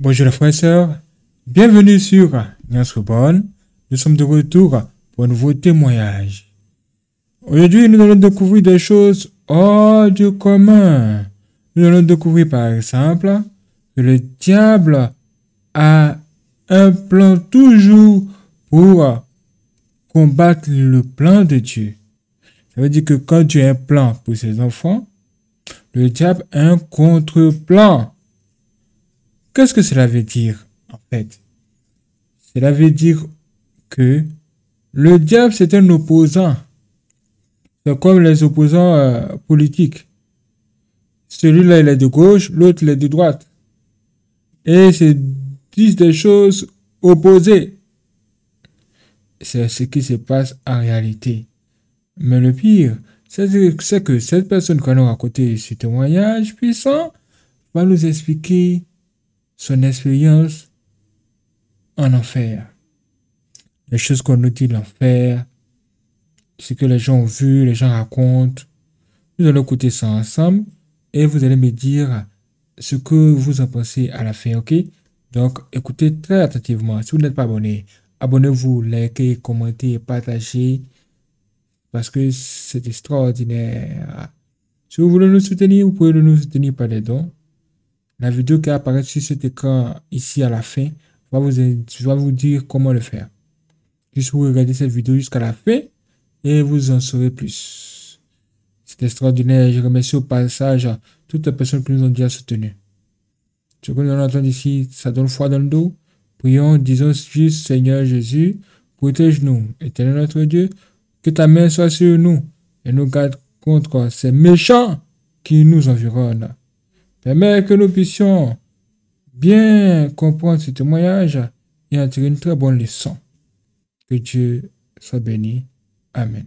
Bonjour les frères et sœurs, bienvenue sur Bonne. Nous sommes de retour pour un nouveau témoignage. Aujourd'hui, nous allons découvrir des choses hors du commun. Nous allons découvrir par exemple que le diable a un plan toujours pour combattre le plan de Dieu. Ça veut dire que quand tu as un plan pour ses enfants, le diable a un contre-plan Qu'est-ce que cela veut dire en fait Cela veut dire que le diable, c'est un opposant. C'est comme les opposants euh, politiques. Celui-là, il est de gauche, l'autre, il est de droite. Et c'est disent des choses opposées. C'est ce qui se passe en réalité. Mais le pire, c'est que cette personne qu'on a raconté ce témoignage puissant va nous expliquer son expérience en enfer. Les choses qu'on nous dit l'enfer, ce que les gens ont vu, les gens racontent. Nous allons écouter ça ensemble et vous allez me dire ce que vous en pensez à la fin, ok Donc, écoutez très attentivement. Si vous n'êtes pas abonné, abonnez-vous, likez, commentez, partagez parce que c'est extraordinaire. Si vous voulez nous soutenir, vous pouvez nous soutenir par les dons la vidéo qui apparaît sur cet écran ici à la fin va vous, vous dire comment le faire. Juste vous regardez cette vidéo jusqu'à la fin et vous en saurez plus. C'est extraordinaire. Je remercie au passage toutes les personnes qui nous ont déjà soutenu. Ce que nous allons entendre ici, ça donne foi dans le dos. Prions, disons juste Seigneur Jésus, protège-nous, éternel notre Dieu, que ta main soit sur nous et nous garde contre ces méchants qui nous environnent. Permet que nous puissions bien comprendre ce témoignage et en tirer une très bonne leçon. Que Dieu soit béni. Amen.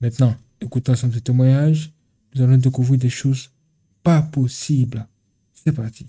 Maintenant, écoutons ensemble ce témoignage. Nous allons découvrir des choses pas possibles. C'est parti.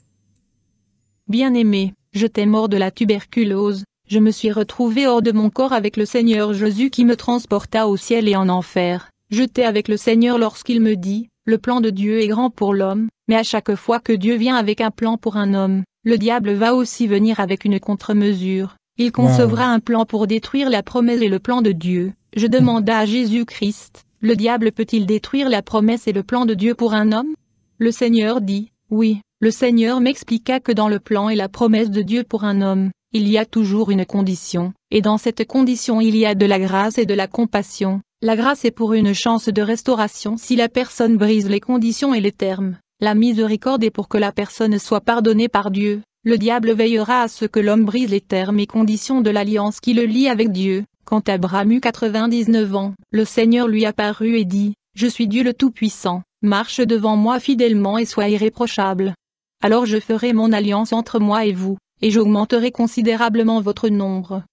Bien-aimé, j'étais mort de la tuberculose. Je me suis retrouvé hors de mon corps avec le Seigneur Jésus qui me transporta au ciel et en enfer. J'étais avec le Seigneur lorsqu'il me dit, le plan de Dieu est grand pour l'homme, mais à chaque fois que Dieu vient avec un plan pour un homme, le diable va aussi venir avec une contre-mesure. Il concevra un plan pour détruire la promesse et le plan de Dieu. Je demanda à Jésus-Christ, le diable peut-il détruire la promesse et le plan de Dieu pour un homme Le Seigneur dit, oui. Le Seigneur m'expliqua que dans le plan et la promesse de Dieu pour un homme, il y a toujours une condition, et dans cette condition il y a de la grâce et de la compassion, la grâce est pour une chance de restauration si la personne brise les conditions et les termes. La miséricorde est pour que la personne soit pardonnée par Dieu. Le diable veillera à ce que l'homme brise les termes et conditions de l'alliance qui le lie avec Dieu. Quand Abraham eut 99 ans, le Seigneur lui apparut et dit, Je suis Dieu le Tout-Puissant, marche devant moi fidèlement et sois irréprochable. Alors je ferai mon alliance entre moi et vous, et j'augmenterai considérablement votre nombre.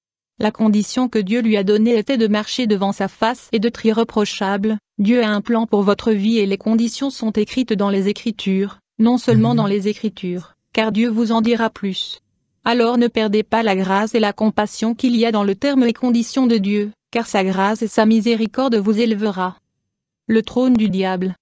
La condition que Dieu lui a donnée était de marcher devant sa face et d'être reprochable. Dieu a un plan pour votre vie et les conditions sont écrites dans les Écritures, non seulement dans les Écritures, car Dieu vous en dira plus. Alors ne perdez pas la grâce et la compassion qu'il y a dans le terme et conditions de Dieu, car sa grâce et sa miséricorde vous élevera. Le trône du diable.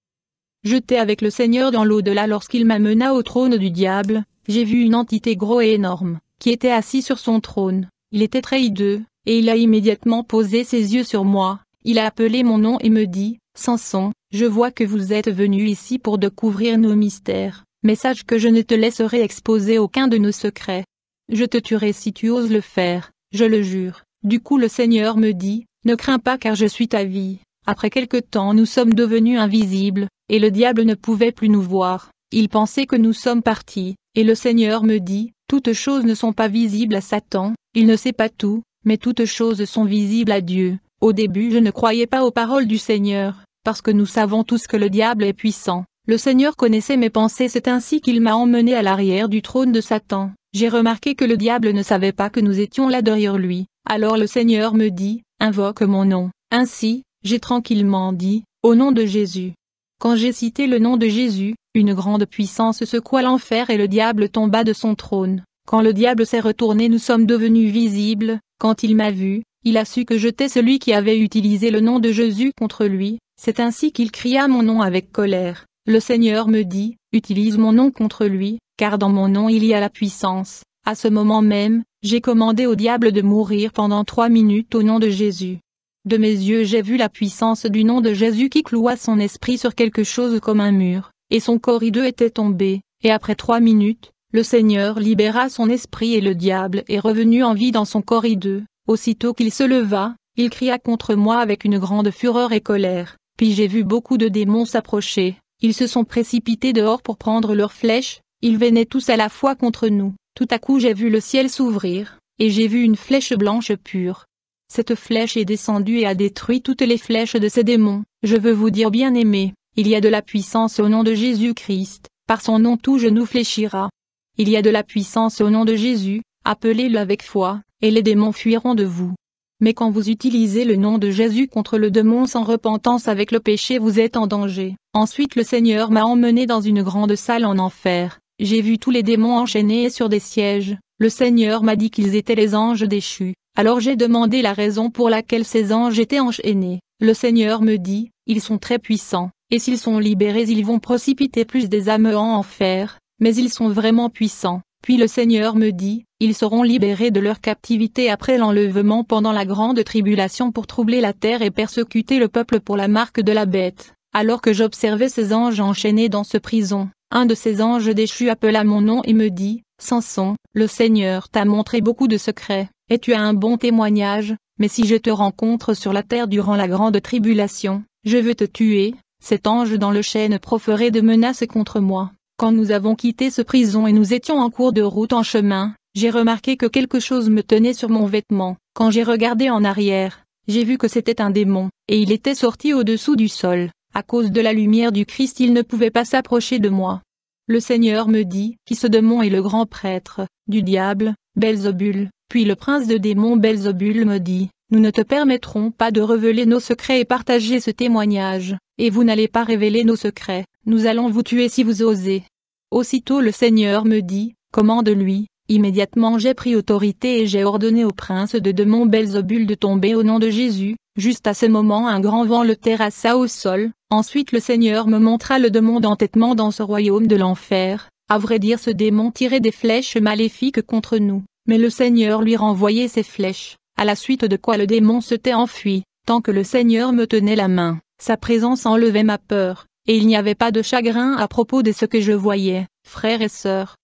Jeté avec le Seigneur dans l'au-delà lorsqu'il m'amena au trône du diable, j'ai vu une entité gros et énorme, qui était assis sur son trône il était très hideux, et il a immédiatement posé ses yeux sur moi, il a appelé mon nom et me dit, Samson, je vois que vous êtes venu ici pour découvrir nos mystères, mais sache que je ne te laisserai exposer aucun de nos secrets. Je te tuerai si tu oses le faire, je le jure. Du coup le Seigneur me dit, ne crains pas car je suis ta vie. Après quelque temps nous sommes devenus invisibles, et le diable ne pouvait plus nous voir. Il pensait que nous sommes partis, et le Seigneur me dit, toutes choses ne sont pas visibles à Satan, il ne sait pas tout, mais toutes choses sont visibles à Dieu. Au début je ne croyais pas aux paroles du Seigneur, parce que nous savons tous que le diable est puissant. Le Seigneur connaissait mes pensées, c'est ainsi qu'il m'a emmené à l'arrière du trône de Satan. J'ai remarqué que le diable ne savait pas que nous étions là derrière lui. Alors le Seigneur me dit, invoque mon nom. Ainsi, j'ai tranquillement dit, au nom de Jésus. Quand j'ai cité le nom de Jésus, une grande puissance secoua l'enfer et le diable tomba de son trône. Quand le diable s'est retourné nous sommes devenus visibles, quand il m'a vu, il a su que j'étais celui qui avait utilisé le nom de Jésus contre lui, c'est ainsi qu'il cria mon nom avec colère. Le Seigneur me dit, utilise mon nom contre lui, car dans mon nom il y a la puissance. À ce moment même, j'ai commandé au diable de mourir pendant trois minutes au nom de Jésus. De mes yeux j'ai vu la puissance du nom de Jésus qui cloua son esprit sur quelque chose comme un mur et son corps hideux était tombé, et après trois minutes, le Seigneur libéra son esprit et le diable est revenu en vie dans son corps hideux. Aussitôt qu'il se leva, il cria contre moi avec une grande fureur et colère, puis j'ai vu beaucoup de démons s'approcher, ils se sont précipités dehors pour prendre leurs flèches, ils venaient tous à la fois contre nous, tout à coup j'ai vu le ciel s'ouvrir, et j'ai vu une flèche blanche pure. Cette flèche est descendue et a détruit toutes les flèches de ces démons, je veux vous dire bien aimé, il y a de la puissance au nom de Jésus-Christ, par son nom tout genou fléchira. Il y a de la puissance au nom de Jésus, appelez-le avec foi, et les démons fuiront de vous. Mais quand vous utilisez le nom de Jésus contre le démon sans repentance avec le péché vous êtes en danger. Ensuite le Seigneur m'a emmené dans une grande salle en enfer, j'ai vu tous les démons enchaînés sur des sièges, le Seigneur m'a dit qu'ils étaient les anges déchus, alors j'ai demandé la raison pour laquelle ces anges étaient enchaînés, le Seigneur me dit, ils sont très puissants, et s'ils sont libérés ils vont précipiter plus des âmes en enfer, mais ils sont vraiment puissants. Puis le Seigneur me dit, ils seront libérés de leur captivité après l'enlèvement pendant la grande tribulation pour troubler la terre et persécuter le peuple pour la marque de la bête. Alors que j'observais ces anges enchaînés dans ce prison, un de ces anges déchus appela mon nom et me dit, Samson, le Seigneur t'a montré beaucoup de secrets, et tu as un bon témoignage, mais si je te rencontre sur la terre durant la grande tribulation, je veux te tuer, cet ange dans le chêne proférait de menaces contre moi. Quand nous avons quitté ce prison et nous étions en cours de route en chemin, j'ai remarqué que quelque chose me tenait sur mon vêtement. Quand j'ai regardé en arrière, j'ai vu que c'était un démon, et il était sorti au-dessous du sol. À cause de la lumière du Christ il ne pouvait pas s'approcher de moi. Le Seigneur me dit, qui ce démon est le grand prêtre, du diable, Belzobul. Puis le prince de démons Belzobul me dit, nous ne te permettrons pas de révéler nos secrets et partager ce témoignage, et vous n'allez pas révéler nos secrets, nous allons vous tuer si vous osez. Aussitôt le Seigneur me dit, commande-lui, immédiatement j'ai pris autorité et j'ai ordonné au prince de Demon Belzobul de tomber au nom de Jésus, juste à ce moment un grand vent le terrassa au sol, ensuite le Seigneur me montra le démon d'entêtement dans ce royaume de l'enfer, à vrai dire ce démon tirait des flèches maléfiques contre nous, mais le Seigneur lui renvoyait ses flèches à la suite de quoi le démon s'était enfui, tant que le Seigneur me tenait la main, sa présence enlevait ma peur, et il n'y avait pas de chagrin à propos de ce que je voyais, frères et sœurs.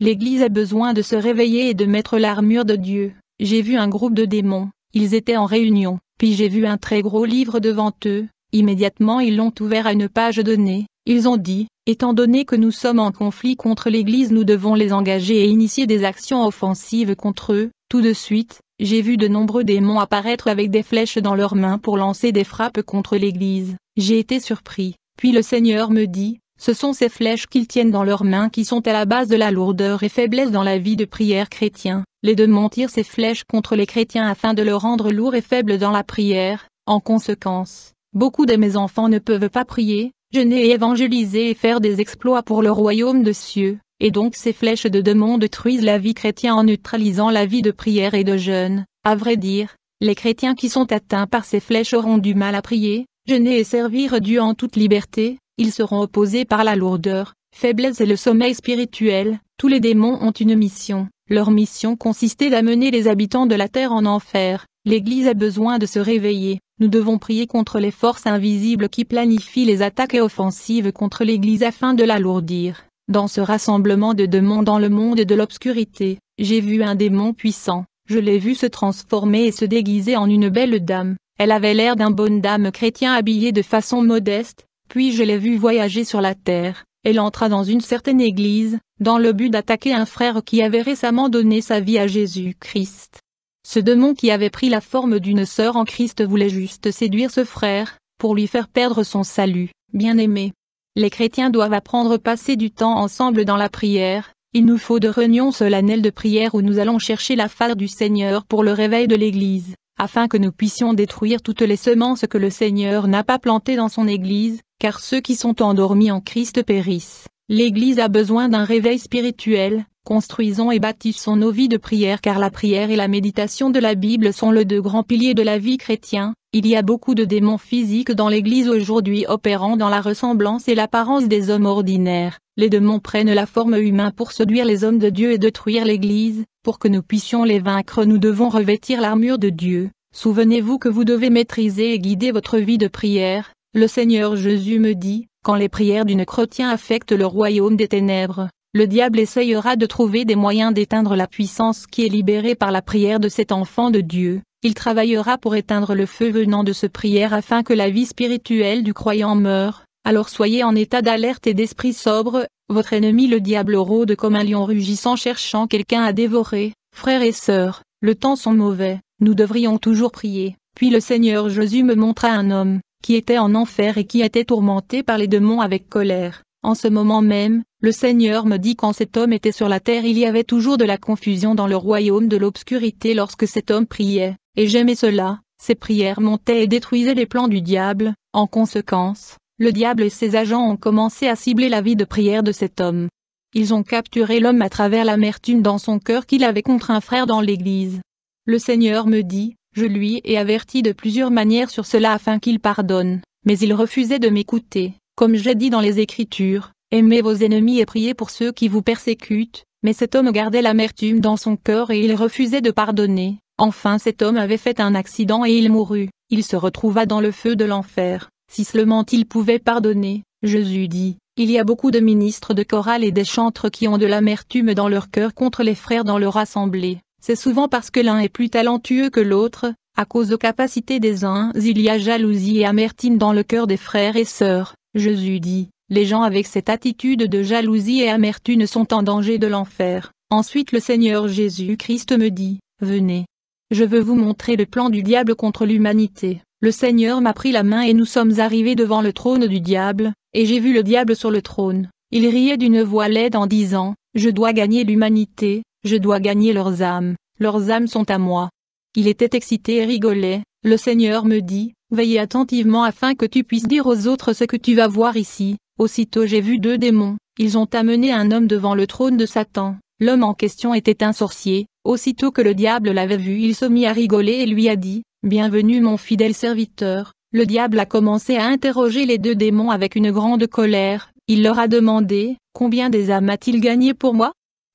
L'Église a besoin de se réveiller et de mettre l'armure de Dieu. J'ai vu un groupe de démons, ils étaient en réunion, puis j'ai vu un très gros livre devant eux, immédiatement ils l'ont ouvert à une page donnée, ils ont dit, étant donné que nous sommes en conflit contre l'Église nous devons les engager et initier des actions offensives contre eux, tout de suite, j'ai vu de nombreux démons apparaître avec des flèches dans leurs mains pour lancer des frappes contre l'Église. J'ai été surpris. Puis le Seigneur me dit, ce sont ces flèches qu'ils tiennent dans leurs mains qui sont à la base de la lourdeur et faiblesse dans la vie de prière chrétien. Les démons tirent ces flèches contre les chrétiens afin de le rendre lourd et faible dans la prière. En conséquence, beaucoup de mes enfants ne peuvent pas prier, jeûner et évangéliser et faire des exploits pour le royaume de cieux. Et donc ces flèches de démons détruisent la vie chrétienne en neutralisant la vie de prière et de jeûne. À vrai dire, les chrétiens qui sont atteints par ces flèches auront du mal à prier, jeûner et servir Dieu en toute liberté, ils seront opposés par la lourdeur, faiblesse et le sommeil spirituel. Tous les démons ont une mission. Leur mission consistait d'amener les habitants de la terre en enfer. L'Église a besoin de se réveiller. Nous devons prier contre les forces invisibles qui planifient les attaques et offensives contre l'Église afin de l'alourdir. Dans ce rassemblement de démons dans le monde de l'obscurité, j'ai vu un démon puissant, je l'ai vu se transformer et se déguiser en une belle dame, elle avait l'air d'un bonne dame chrétien habillé de façon modeste, puis je l'ai vu voyager sur la terre, elle entra dans une certaine église, dans le but d'attaquer un frère qui avait récemment donné sa vie à Jésus-Christ. Ce démon qui avait pris la forme d'une sœur en Christ voulait juste séduire ce frère, pour lui faire perdre son salut, bien-aimé. Les chrétiens doivent apprendre à passer du temps ensemble dans la prière, il nous faut de réunions solennelles de prière où nous allons chercher la face du Seigneur pour le réveil de l'Église, afin que nous puissions détruire toutes les semences que le Seigneur n'a pas plantées dans son Église, car ceux qui sont endormis en Christ périssent. L'Église a besoin d'un réveil spirituel, Construisons et bâtissons nos vies de prière car la prière et la méditation de la Bible sont le deux grands piliers de la vie chrétienne. Il y a beaucoup de démons physiques dans l'Église aujourd'hui opérant dans la ressemblance et l'apparence des hommes ordinaires. Les démons prennent la forme humaine pour séduire les hommes de Dieu et détruire l'Église. Pour que nous puissions les vaincre nous devons revêtir l'armure de Dieu. Souvenez-vous que vous devez maîtriser et guider votre vie de prière. Le Seigneur Jésus me dit, quand les prières d'une chrétien affectent le royaume des ténèbres, le diable essayera de trouver des moyens d'éteindre la puissance qui est libérée par la prière de cet enfant de Dieu. Il travaillera pour éteindre le feu venant de ce prière afin que la vie spirituelle du croyant meure. Alors soyez en état d'alerte et d'esprit sobre, votre ennemi le diable rôde comme un lion rugissant cherchant quelqu'un à dévorer. Frères et sœurs, le temps sont mauvais, nous devrions toujours prier. Puis le Seigneur Jésus me montra un homme, qui était en enfer et qui était tourmenté par les démons avec colère. En ce moment même, le Seigneur me dit quand cet homme était sur la terre il y avait toujours de la confusion dans le royaume de l'obscurité lorsque cet homme priait, et j'aimais cela, ses prières montaient et détruisaient les plans du diable, en conséquence, le diable et ses agents ont commencé à cibler la vie de prière de cet homme. Ils ont capturé l'homme à travers l'amertume dans son cœur qu'il avait contre un frère dans l'Église. Le Seigneur me dit, je lui ai averti de plusieurs manières sur cela afin qu'il pardonne, mais il refusait de m'écouter. Comme j'ai dit dans les Écritures, aimez vos ennemis et priez pour ceux qui vous persécutent, mais cet homme gardait l'amertume dans son cœur et il refusait de pardonner. Enfin cet homme avait fait un accident et il mourut, il se retrouva dans le feu de l'enfer, si seulement il pouvait pardonner, Jésus dit. Il y a beaucoup de ministres de chorale et des chantres qui ont de l'amertume dans leur cœur contre les frères dans leur assemblée. C'est souvent parce que l'un est plus talentueux que l'autre, à cause de capacités des uns, il y a jalousie et amertume dans le cœur des frères et sœurs. Jésus dit, les gens avec cette attitude de jalousie et amertume sont en danger de l'enfer. Ensuite le Seigneur Jésus-Christ me dit, venez. Je veux vous montrer le plan du diable contre l'humanité. Le Seigneur m'a pris la main et nous sommes arrivés devant le trône du diable, et j'ai vu le diable sur le trône. Il riait d'une voix laide en disant, je dois gagner l'humanité, je dois gagner leurs âmes, leurs âmes sont à moi. Il était excité et rigolait, le Seigneur me dit, Veillez attentivement afin que tu puisses dire aux autres ce que tu vas voir ici. Aussitôt j'ai vu deux démons, ils ont amené un homme devant le trône de Satan. L'homme en question était un sorcier, aussitôt que le diable l'avait vu il se mit à rigoler et lui a dit, « Bienvenue mon fidèle serviteur ». Le diable a commencé à interroger les deux démons avec une grande colère, il leur a demandé, « Combien des âmes a-t-il gagné pour moi ?»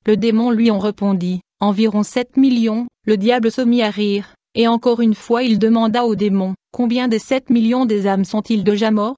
Le démon lui ont répondu, « Environ 7 millions ». Le diable se mit à rire, et encore une fois il demanda au démon, Combien des sept millions des âmes sont-ils déjà morts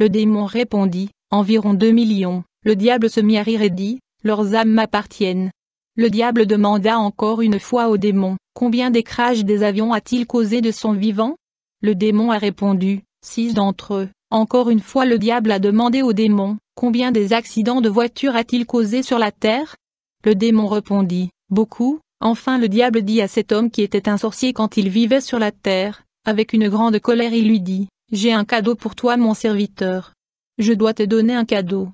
Le démon répondit, Environ deux millions. Le diable se mit à rire et dit, Leurs âmes m'appartiennent. Le diable demanda encore une fois au démon, Combien des crashs des avions a-t-il causé de son vivant Le démon a répondu, Six d'entre eux. Encore une fois le diable a demandé au démon, Combien des accidents de voiture a-t-il causé sur la terre Le démon répondit, Beaucoup, Enfin le diable dit à cet homme qui était un sorcier quand il vivait sur la terre, avec une grande colère il lui dit, J'ai un cadeau pour toi mon serviteur. Je dois te donner un cadeau.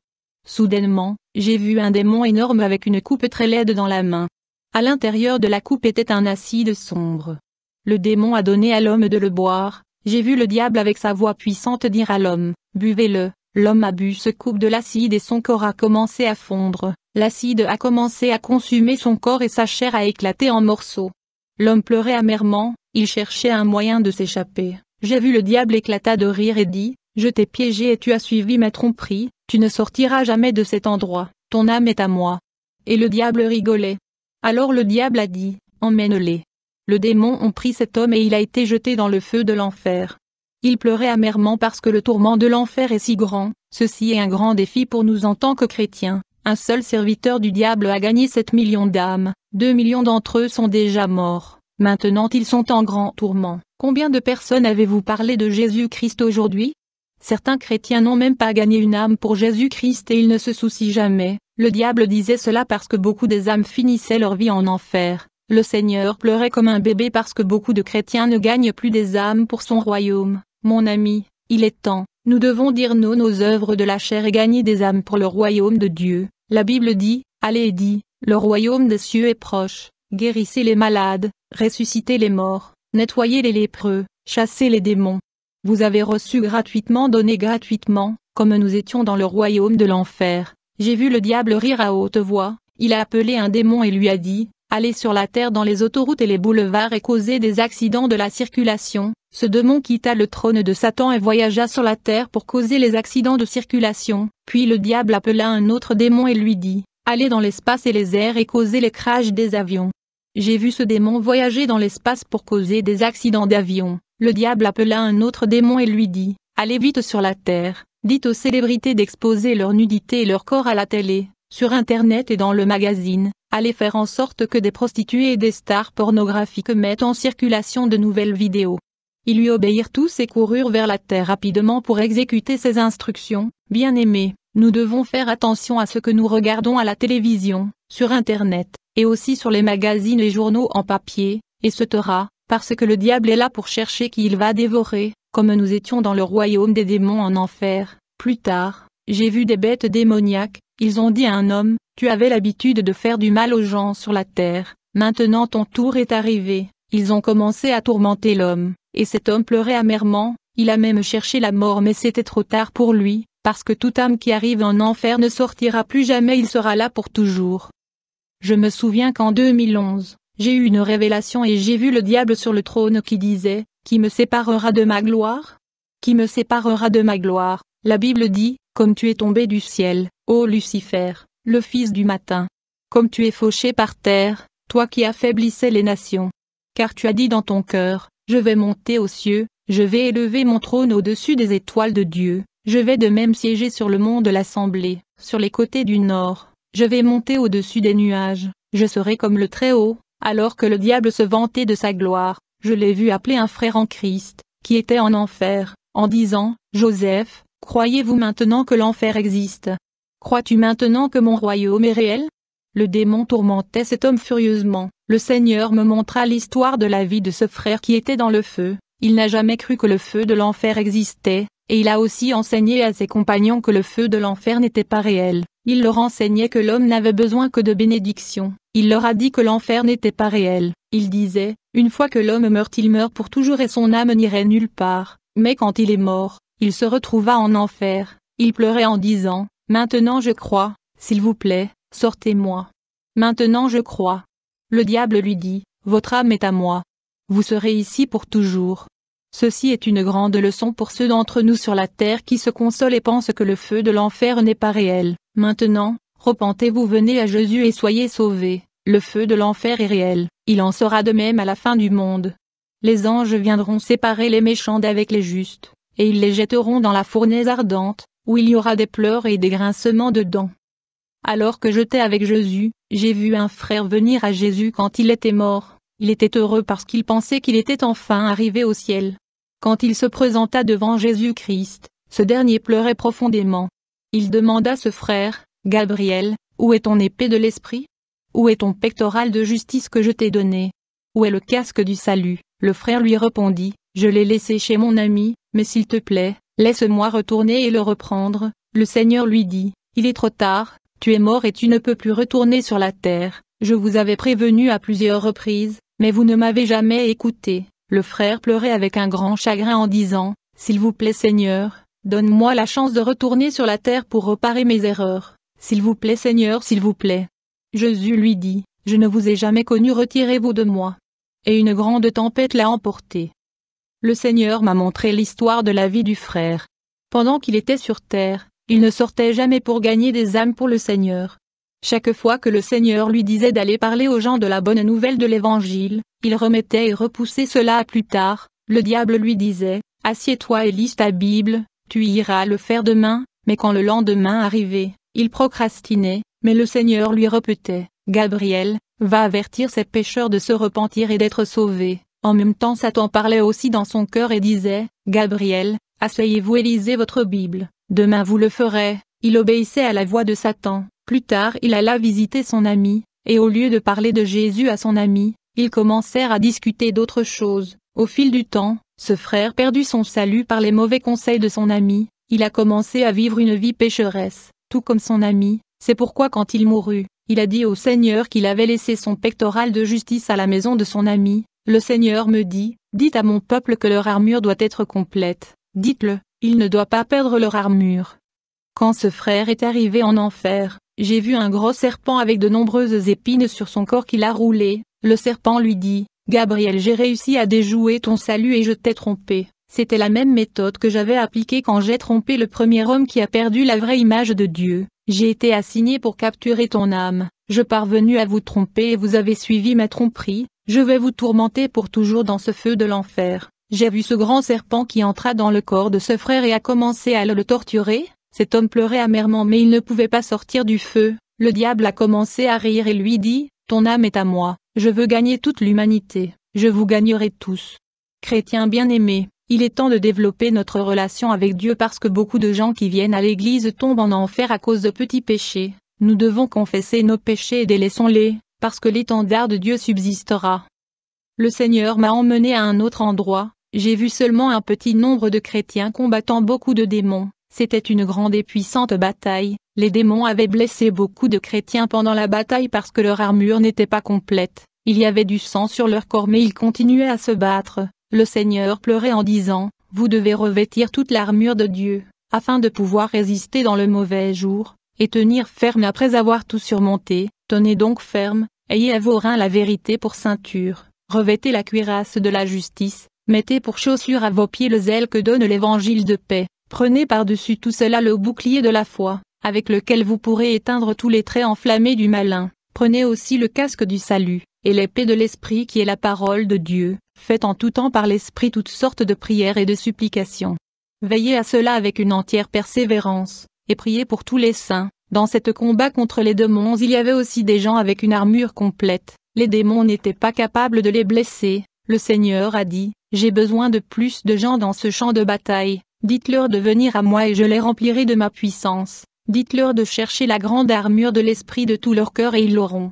Soudainement, j'ai vu un démon énorme avec une coupe très laide dans la main. À l'intérieur de la coupe était un acide sombre. Le démon a donné à l'homme de le boire, j'ai vu le diable avec sa voix puissante dire à l'homme, Buvez-le, L'homme a bu se coupe de l'acide et son corps a commencé à fondre. L'acide a commencé à consumer son corps et sa chair a éclaté en morceaux. L'homme pleurait amèrement, il cherchait un moyen de s'échapper. J'ai vu le diable éclata de rire et dit, je t'ai piégé et tu as suivi ma tromperie, tu ne sortiras jamais de cet endroit, ton âme est à moi. Et le diable rigolait. Alors le diable a dit, emmène-les. Le démon ont pris cet homme et il a été jeté dans le feu de l'enfer. Il pleurait amèrement parce que le tourment de l'enfer est si grand, ceci est un grand défi pour nous en tant que chrétiens. Un seul serviteur du diable a gagné 7 millions d'âmes, 2 millions d'entre eux sont déjà morts. Maintenant ils sont en grand tourment. Combien de personnes avez-vous parlé de Jésus-Christ aujourd'hui Certains chrétiens n'ont même pas gagné une âme pour Jésus-Christ et ils ne se soucient jamais. Le diable disait cela parce que beaucoup des âmes finissaient leur vie en enfer. Le Seigneur pleurait comme un bébé parce que beaucoup de chrétiens ne gagnent plus des âmes pour son royaume. Mon ami, il est temps, nous devons dire non aux œuvres de la chair et gagner des âmes pour le royaume de Dieu. La Bible dit, allez et dit, le royaume des cieux est proche, guérissez les malades, ressuscitez les morts, nettoyez les lépreux, chassez les démons. Vous avez reçu gratuitement, donné gratuitement, comme nous étions dans le royaume de l'enfer. J'ai vu le diable rire à haute voix, il a appelé un démon et lui a dit, aller sur la terre dans les autoroutes et les boulevards et causer des accidents de la circulation, ce démon quitta le trône de Satan et voyagea sur la terre pour causer les accidents de circulation, puis le diable appela un autre démon et lui dit, allez dans l'espace et les airs et causer les crashs des avions. J'ai vu ce démon voyager dans l'espace pour causer des accidents d'avion. Le diable appela un autre démon et lui dit, allez vite sur la terre, dites aux célébrités d'exposer leur nudité et leur corps à la télé, sur Internet et dans le magazine, aller faire en sorte que des prostituées et des stars pornographiques mettent en circulation de nouvelles vidéos. Ils lui obéirent tous et coururent vers la terre rapidement pour exécuter ses instructions. Bien aimés, nous devons faire attention à ce que nous regardons à la télévision, sur Internet, et aussi sur les magazines et journaux en papier, et ce sera parce que le diable est là pour chercher qui il va dévorer, comme nous étions dans le royaume des démons en enfer, plus tard. J'ai vu des bêtes démoniaques, ils ont dit à un homme, tu avais l'habitude de faire du mal aux gens sur la terre, maintenant ton tour est arrivé. Ils ont commencé à tourmenter l'homme, et cet homme pleurait amèrement, il a même cherché la mort mais c'était trop tard pour lui, parce que toute âme qui arrive en enfer ne sortira plus jamais il sera là pour toujours. Je me souviens qu'en 2011, j'ai eu une révélation et j'ai vu le diable sur le trône qui disait, Qui me séparera de ma gloire Qui me séparera de ma gloire La Bible dit, comme tu es tombé du ciel, ô Lucifer, le fils du matin. Comme tu es fauché par terre, toi qui affaiblissais les nations. Car tu as dit dans ton cœur, je vais monter aux cieux, je vais élever mon trône au-dessus des étoiles de Dieu, je vais de même siéger sur le mont de l'assemblée, sur les côtés du nord, je vais monter au-dessus des nuages, je serai comme le Très-Haut, alors que le diable se vantait de sa gloire, je l'ai vu appeler un frère en Christ, qui était en enfer, en disant, Joseph, Croyez-vous maintenant que l'enfer existe Crois-tu maintenant que mon royaume est réel Le démon tourmentait cet homme furieusement. Le Seigneur me montra l'histoire de la vie de ce frère qui était dans le feu. Il n'a jamais cru que le feu de l'enfer existait, et il a aussi enseigné à ses compagnons que le feu de l'enfer n'était pas réel. Il leur enseignait que l'homme n'avait besoin que de bénédictions. Il leur a dit que l'enfer n'était pas réel. Il disait, une fois que l'homme meurt il meurt pour toujours et son âme n'irait nulle part. Mais quand il est mort, il se retrouva en enfer, il pleurait en disant, Maintenant je crois, s'il vous plaît, sortez-moi. Maintenant je crois. Le diable lui dit, Votre âme est à moi. Vous serez ici pour toujours. Ceci est une grande leçon pour ceux d'entre nous sur la terre qui se consolent et pensent que le feu de l'enfer n'est pas réel. Maintenant, repentez-vous, venez à Jésus et soyez sauvés. Le feu de l'enfer est réel, il en sera de même à la fin du monde. Les anges viendront séparer les méchants d'avec les justes et ils les jetteront dans la fournaise ardente, où il y aura des pleurs et des grincements de dents. Alors que j'étais avec Jésus, j'ai vu un frère venir à Jésus quand il était mort, il était heureux parce qu'il pensait qu'il était enfin arrivé au ciel. Quand il se présenta devant Jésus-Christ, ce dernier pleurait profondément. Il demanda à ce frère, Gabriel, où est ton épée de l'esprit Où est ton pectoral de justice que je t'ai donné Où est le casque du salut Le frère lui répondit, je l'ai laissé chez mon ami, mais s'il te plaît, laisse-moi retourner et le reprendre. Le Seigneur lui dit, Il est trop tard, tu es mort et tu ne peux plus retourner sur la terre. Je vous avais prévenu à plusieurs reprises, mais vous ne m'avez jamais écouté. Le frère pleurait avec un grand chagrin en disant, S'il vous plaît Seigneur, donne-moi la chance de retourner sur la terre pour reparer mes erreurs. S'il vous plaît Seigneur, s'il vous plaît. Jésus lui dit, Je ne vous ai jamais connu, retirez-vous de moi. Et une grande tempête l'a emporté. Le Seigneur m'a montré l'histoire de la vie du frère. Pendant qu'il était sur terre, il ne sortait jamais pour gagner des âmes pour le Seigneur. Chaque fois que le Seigneur lui disait d'aller parler aux gens de la bonne nouvelle de l'Évangile, il remettait et repoussait cela à plus tard, le diable lui disait, Assieds-toi et lis ta Bible, tu iras le faire demain, mais quand le lendemain arrivait, il procrastinait, mais le Seigneur lui repetait, Gabriel, va avertir ces pécheurs de se repentir et d'être sauvés. En même temps Satan parlait aussi dans son cœur et disait, Gabriel, asseyez-vous et lisez votre Bible, demain vous le ferez. Il obéissait à la voix de Satan. Plus tard il alla visiter son ami, et au lieu de parler de Jésus à son ami, ils commencèrent à discuter d'autres choses. Au fil du temps, ce frère perdut son salut par les mauvais conseils de son ami, il a commencé à vivre une vie pécheresse, tout comme son ami, c'est pourquoi quand il mourut, il a dit au Seigneur qu'il avait laissé son pectoral de justice à la maison de son ami, le Seigneur me dit, dites à mon peuple que leur armure doit être complète, dites-le, il ne doit pas perdre leur armure. Quand ce frère est arrivé en enfer, j'ai vu un gros serpent avec de nombreuses épines sur son corps qu'il a roulé, le serpent lui dit, Gabriel j'ai réussi à déjouer ton salut et je t'ai trompé. C'était la même méthode que j'avais appliquée quand j'ai trompé le premier homme qui a perdu la vraie image de Dieu. J'ai été assigné pour capturer ton âme. Je parvenu à vous tromper et vous avez suivi ma tromperie. Je vais vous tourmenter pour toujours dans ce feu de l'enfer. J'ai vu ce grand serpent qui entra dans le corps de ce frère et a commencé à le torturer. Cet homme pleurait amèrement mais il ne pouvait pas sortir du feu. Le diable a commencé à rire et lui dit, Ton âme est à moi, je veux gagner toute l'humanité, je vous gagnerai tous. Chrétiens bien aimé il est temps de développer notre relation avec Dieu parce que beaucoup de gens qui viennent à l'église tombent en enfer à cause de petits péchés. Nous devons confesser nos péchés et délaissons-les parce que l'étendard de Dieu subsistera. Le Seigneur m'a emmené à un autre endroit, j'ai vu seulement un petit nombre de chrétiens combattant beaucoup de démons, c'était une grande et puissante bataille, les démons avaient blessé beaucoup de chrétiens pendant la bataille parce que leur armure n'était pas complète, il y avait du sang sur leur corps mais ils continuaient à se battre, le Seigneur pleurait en disant, vous devez revêtir toute l'armure de Dieu, afin de pouvoir résister dans le mauvais jour, et tenir ferme après avoir tout surmonté, Tenez donc ferme, ayez à vos reins la vérité pour ceinture, revêtez la cuirasse de la justice, mettez pour chaussures à vos pieds le zèle que donne l'évangile de paix, prenez par-dessus tout cela le bouclier de la foi, avec lequel vous pourrez éteindre tous les traits enflammés du malin, prenez aussi le casque du salut, et l'épée de l'esprit qui est la parole de Dieu, faites en tout temps par l'esprit toutes sortes de prières et de supplications. Veillez à cela avec une entière persévérance, et priez pour tous les saints, dans cette combat contre les démons il y avait aussi des gens avec une armure complète, les démons n'étaient pas capables de les blesser, le Seigneur a dit, j'ai besoin de plus de gens dans ce champ de bataille, dites-leur de venir à moi et je les remplirai de ma puissance, dites-leur de chercher la grande armure de l'esprit de tout leur cœur et ils l'auront.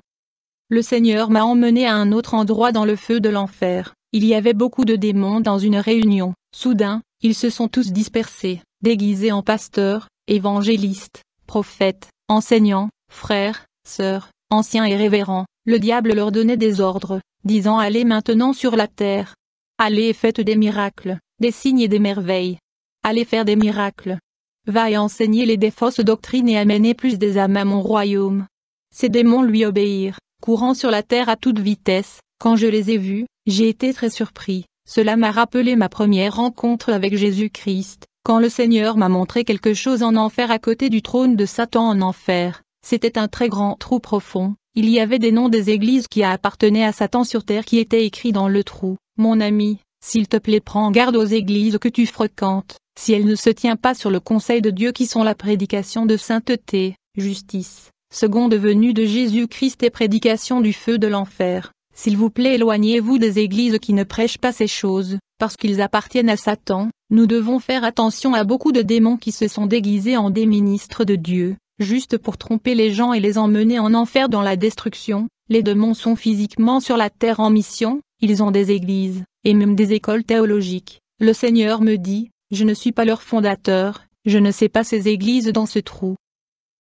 Le Seigneur m'a emmené à un autre endroit dans le feu de l'enfer, il y avait beaucoup de démons dans une réunion, soudain, ils se sont tous dispersés, déguisés en pasteurs, évangélistes, prophètes, enseignants, frères, sœurs, anciens et révérends, le diable leur donnait des ordres, disant Allez maintenant sur la terre. Allez et faites des miracles, des signes et des merveilles. Allez faire des miracles. Va et enseigner les défausses doctrines et amener plus des âmes à mon royaume. Ces démons lui obéirent, courant sur la terre à toute vitesse. Quand je les ai vus, j'ai été très surpris. Cela m'a rappelé ma première rencontre avec Jésus-Christ, quand le Seigneur m'a montré quelque chose en enfer à côté du trône de Satan en enfer, c'était un très grand trou profond, il y avait des noms des églises qui appartenaient à Satan sur terre qui étaient écrits dans le trou. Mon ami, s'il te plaît prends garde aux églises que tu fréquentes, si elles ne se tiennent pas sur le conseil de Dieu qui sont la prédication de sainteté, justice, seconde venue de Jésus-Christ et prédication du feu de l'enfer. S'il vous plaît éloignez-vous des églises qui ne prêchent pas ces choses, parce qu'ils appartiennent à Satan, nous devons faire attention à beaucoup de démons qui se sont déguisés en des ministres de Dieu, juste pour tromper les gens et les emmener en enfer dans la destruction, les démons sont physiquement sur la terre en mission, ils ont des églises, et même des écoles théologiques. Le Seigneur me dit, je ne suis pas leur fondateur, je ne sais pas ces églises dans ce trou.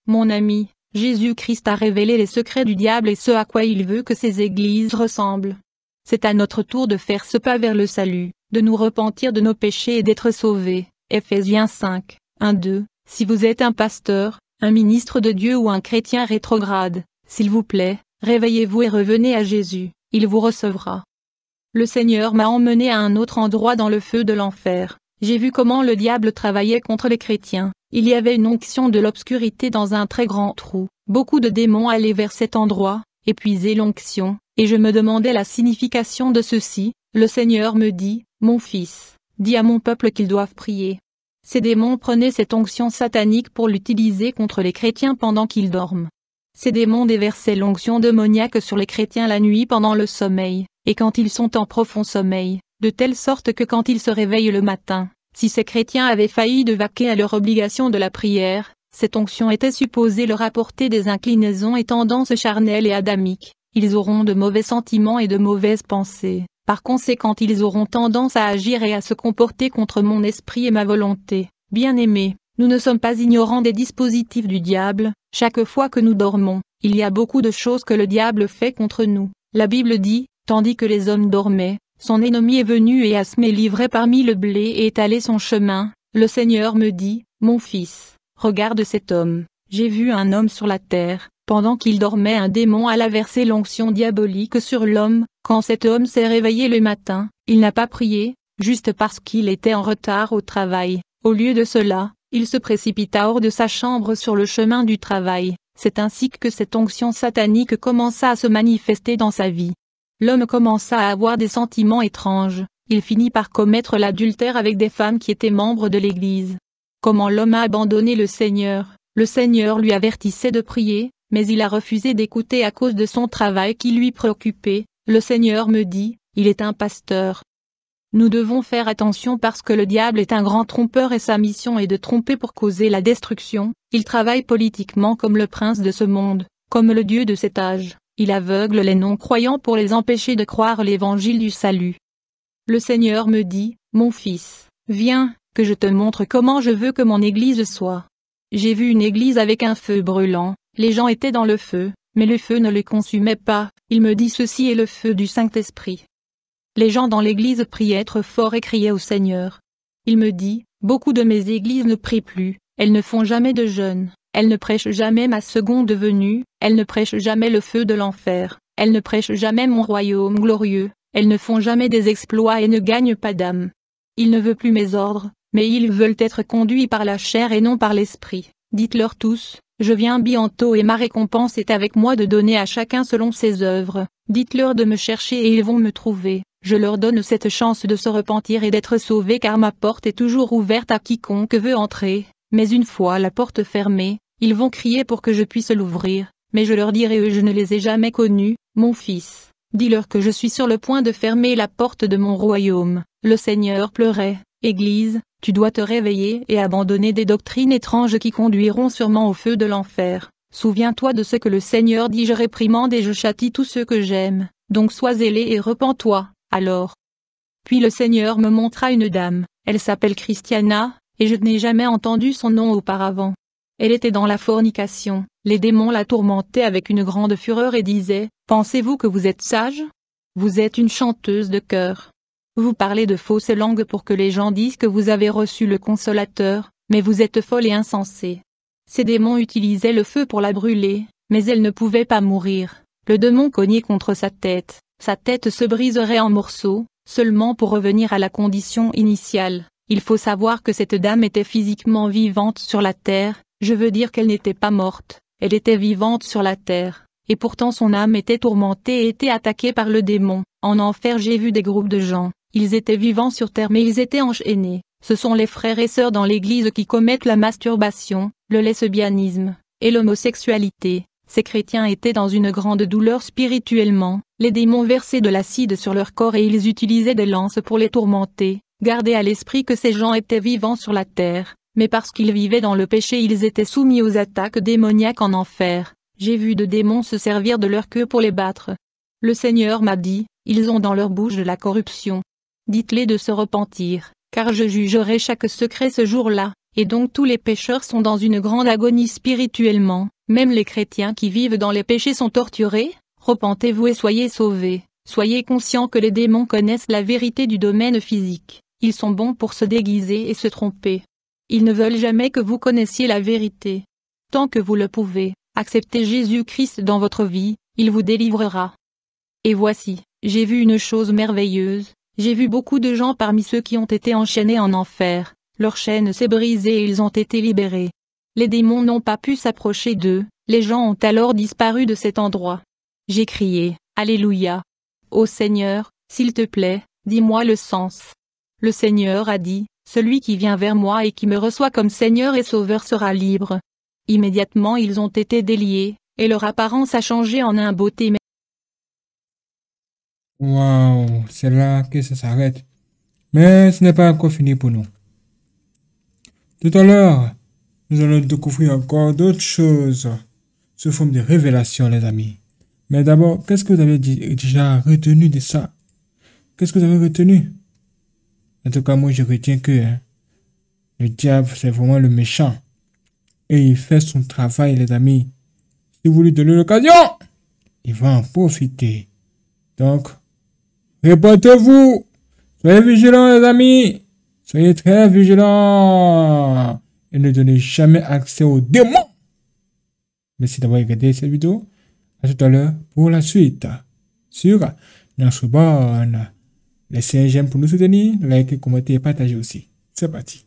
Mon ami, Jésus-Christ a révélé les secrets du diable et ce à quoi il veut que ces églises ressemblent. C'est à notre tour de faire ce pas vers le salut de nous repentir de nos péchés et d'être sauvés. Ephésiens 5, 1 2. Si vous êtes un pasteur, un ministre de Dieu ou un chrétien rétrograde, s'il vous plaît, réveillez-vous et revenez à Jésus, il vous recevra. Le Seigneur m'a emmené à un autre endroit dans le feu de l'enfer. J'ai vu comment le diable travaillait contre les chrétiens. Il y avait une onction de l'obscurité dans un très grand trou. Beaucoup de démons allaient vers cet endroit, épuisaient l'onction, et je me demandais la signification de ceci. Le Seigneur me dit, mon fils, dis à mon peuple qu'ils doivent prier. Ces démons prenaient cette onction satanique pour l'utiliser contre les chrétiens pendant qu'ils dorment. Ces démons déversaient l'onction démoniaque sur les chrétiens la nuit pendant le sommeil, et quand ils sont en profond sommeil, de telle sorte que quand ils se réveillent le matin, si ces chrétiens avaient failli de vaquer à leur obligation de la prière, cette onction était supposée leur apporter des inclinaisons et tendances charnelles et adamiques, ils auront de mauvais sentiments et de mauvaises pensées. Par conséquent ils auront tendance à agir et à se comporter contre mon esprit et ma volonté. Bien-aimés, nous ne sommes pas ignorants des dispositifs du diable, chaque fois que nous dormons, il y a beaucoup de choses que le diable fait contre nous. La Bible dit, tandis que les hommes dormaient, son ennemi est venu et a semé livré parmi le blé et étalé son chemin, le Seigneur me dit, mon fils, regarde cet homme, j'ai vu un homme sur la terre, pendant qu'il dormait un démon alla verser l'onction diabolique sur l'homme, quand cet homme s'est réveillé le matin, il n'a pas prié, juste parce qu'il était en retard au travail. Au lieu de cela, il se précipita hors de sa chambre sur le chemin du travail. C'est ainsi que cette onction satanique commença à se manifester dans sa vie. L'homme commença à avoir des sentiments étranges, il finit par commettre l'adultère avec des femmes qui étaient membres de l'Église. Comment l'homme a abandonné le Seigneur, le Seigneur lui avertissait de prier, mais il a refusé d'écouter à cause de son travail qui lui préoccupait. Le Seigneur me dit, il est un pasteur. Nous devons faire attention parce que le diable est un grand trompeur et sa mission est de tromper pour causer la destruction, il travaille politiquement comme le prince de ce monde, comme le Dieu de cet âge, il aveugle les non-croyants pour les empêcher de croire l'évangile du salut. Le Seigneur me dit, mon fils, viens, que je te montre comment je veux que mon Église soit. J'ai vu une Église avec un feu brûlant, les gens étaient dans le feu, mais le feu ne les consumait pas, il me dit ceci est le feu du Saint-Esprit. Les gens dans l'église priaient être fort et criaient au Seigneur. Il me dit, beaucoup de mes églises ne prient plus, elles ne font jamais de jeûne, elles ne prêchent jamais ma seconde venue, elles ne prêchent jamais le feu de l'enfer, elles ne prêchent jamais mon royaume glorieux, elles ne font jamais des exploits et ne gagnent pas d'âme. Il ne veut plus mes ordres, mais ils veulent être conduits par la chair et non par l'esprit. Dites-leur tous, je viens bientôt et ma récompense est avec moi de donner à chacun selon ses œuvres. Dites-leur de me chercher et ils vont me trouver. Je leur donne cette chance de se repentir et d'être sauvés car ma porte est toujours ouverte à quiconque veut entrer. Mais une fois la porte fermée, ils vont crier pour que je puisse l'ouvrir. Mais je leur dirai eux je ne les ai jamais connus, mon fils. Dis-leur que je suis sur le point de fermer la porte de mon royaume. Le Seigneur pleurait. Église, tu dois te réveiller et abandonner des doctrines étranges qui conduiront sûrement au feu de l'enfer. Souviens-toi de ce que le Seigneur dit Je réprimande et je châtie tous ceux que j'aime, donc sois zélé et repens-toi, alors. Puis le Seigneur me montra une dame, elle s'appelle Christiana, et je n'ai jamais entendu son nom auparavant. Elle était dans la fornication, les démons la tourmentaient avec une grande fureur et disaient, Pensez-vous que vous êtes sage Vous êtes une chanteuse de cœur. Vous parlez de fausses langues pour que les gens disent que vous avez reçu le consolateur, mais vous êtes folle et insensée. Ces démons utilisaient le feu pour la brûler, mais elle ne pouvait pas mourir. Le démon cognait contre sa tête, sa tête se briserait en morceaux, seulement pour revenir à la condition initiale. Il faut savoir que cette dame était physiquement vivante sur la terre, je veux dire qu'elle n'était pas morte, elle était vivante sur la terre, et pourtant son âme était tourmentée et était attaquée par le démon. En enfer j'ai vu des groupes de gens, ils étaient vivants sur terre mais ils étaient enchaînés. Ce sont les frères et sœurs dans l'Église qui commettent la masturbation, le lesbianisme, et l'homosexualité. Ces chrétiens étaient dans une grande douleur spirituellement, les démons versaient de l'acide sur leur corps et ils utilisaient des lances pour les tourmenter. Gardez à l'esprit que ces gens étaient vivants sur la terre, mais parce qu'ils vivaient dans le péché ils étaient soumis aux attaques démoniaques en enfer. J'ai vu de démons se servir de leur queue pour les battre. Le Seigneur m'a dit, ils ont dans leur bouche de la corruption, Dites-les de se repentir, car je jugerai chaque secret ce jour-là, et donc tous les pécheurs sont dans une grande agonie spirituellement, même les chrétiens qui vivent dans les péchés sont torturés, repentez-vous et soyez sauvés, soyez conscients que les démons connaissent la vérité du domaine physique, ils sont bons pour se déguiser et se tromper. Ils ne veulent jamais que vous connaissiez la vérité. Tant que vous le pouvez, acceptez Jésus-Christ dans votre vie, il vous délivrera. Et voici, j'ai vu une chose merveilleuse, j'ai vu beaucoup de gens parmi ceux qui ont été enchaînés en enfer, leur chaîne s'est brisée et ils ont été libérés. Les démons n'ont pas pu s'approcher d'eux, les gens ont alors disparu de cet endroit. J'ai crié, Alléluia. Ô Seigneur, s'il te plaît, dis-moi le sens. Le Seigneur a dit, Celui qui vient vers moi et qui me reçoit comme Seigneur et Sauveur sera libre. Immédiatement ils ont été déliés, et leur apparence a changé en un beauté Waouh, c'est là que ça s'arrête. Mais ce n'est pas encore fini pour nous. Tout à l'heure, nous allons découvrir encore d'autres choses sous forme de révélations, les amis. Mais d'abord, qu'est-ce que vous avez déjà retenu de ça Qu'est-ce que vous avez retenu En tout cas, moi, je retiens que hein, le diable, c'est vraiment le méchant. Et il fait son travail, les amis. Si vous lui donnez l'occasion, il va en profiter. Donc, Répétez-vous. Soyez vigilants, les amis. Soyez très vigilants. Et ne donnez jamais accès aux démons. Merci d'avoir regardé cette vidéo. À tout à l'heure pour la suite. Sur notre Laissez un j'aime pour nous soutenir. Likez, commentez et partagez aussi. C'est parti.